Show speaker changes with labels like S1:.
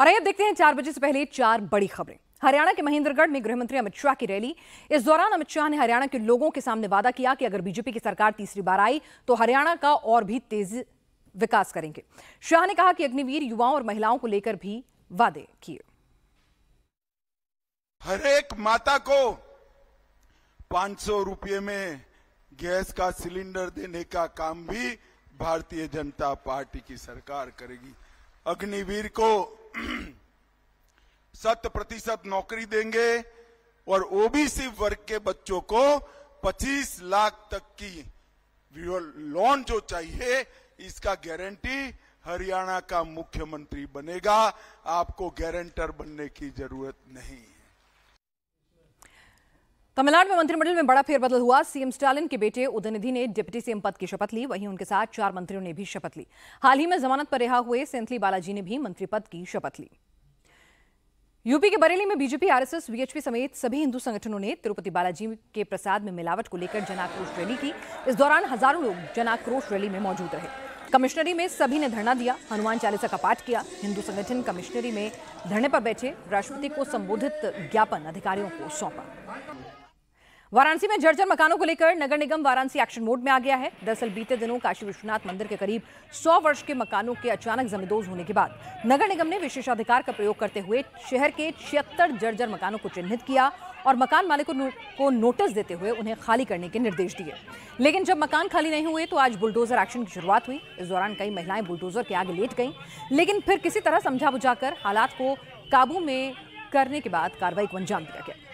S1: और आइए देखते हैं चार बजे से पहले चार बड़ी खबरें हरियाणा के महेंद्रगढ़ में गृहमंत्री अमित शाह की रैली इस दौरान अमित शाह ने हरियाणा के लोगों के सामने वादा किया कि अगर बीजेपी की सरकार तीसरी बार आई तो हरियाणा का और भी तेज विकास करेंगे शाह ने कहा कि अग्निवीर युवाओं और महिलाओं को लेकर भी वादे किए
S2: हरेक माता को पांच सौ रुपये में गैस का सिलेंडर देने का काम भी भारतीय जनता पार्टी की सरकार करेगी अग्निवीर को शत प्रतिशत नौकरी देंगे और ओबीसी वर्ग के बच्चों को 25 लाख तक की लोन जो चाहिए इसका गारंटी हरियाणा का मुख्यमंत्री बनेगा आपको गारंटर बनने की जरूरत नहीं है
S1: तमिलनाडु में मंत्रिमंडल में बड़ा फेरबदल हुआ सीएम स्टालिन के बेटे उदयनिधि ने डिप्टी सीएम पद की शपथ ली वहीं उनके साथ चार मंत्रियों ने भी शपथ ली हाल ही में जमानत पर रिहा हुए सेंथली बालाजी ने भी मंत्री पद की शपथ ली यूपी के बरेली में बीजेपी आरएसएस वीएचपी समेत सभी हिंदू संगठनों ने तिरुपति बालाजी के प्रसाद में मिलावट को लेकर जनाक्रोश रैली की इस दौरान हजारों लोग जनाक्रोश रैली में मौजूद रहे कमिश्नरी में सभी ने धरना दिया हनुमान चालीसा का पाठ किया हिंदू संगठन कमिश्नरी में धरने पर बैठे राष्ट्रपति को संबोधित ज्ञापन अधिकारियों को सौंपा वाराणसी में जर्जर मकानों को लेकर नगर निगम वाराणसी एक्शन मोड में आ गया है दरअसल बीते दिनों काशी विश्वनाथ मंदिर के करीब 100 वर्ष के मकानों के अचानक जमींदोज होने के बाद नगर निगम ने विशेषाधिकार का प्रयोग करते हुए शहर के छिहत्तर जर्जर मकानों को चिन्हित किया और मकान मालिकों को नोटिस देते हुए उन्हें खाली करने के निर्देश दिए लेकिन जब मकान खाली नहीं हुए तो आज बुलडोजर एक्शन की शुरुआत हुई इस दौरान कई महिलाएं बुलडोजर के आगे लेट गईं लेकिन फिर किसी तरह समझा बुझाकर हालात को काबू में करने के बाद कार्रवाई को अंजाम दिया गया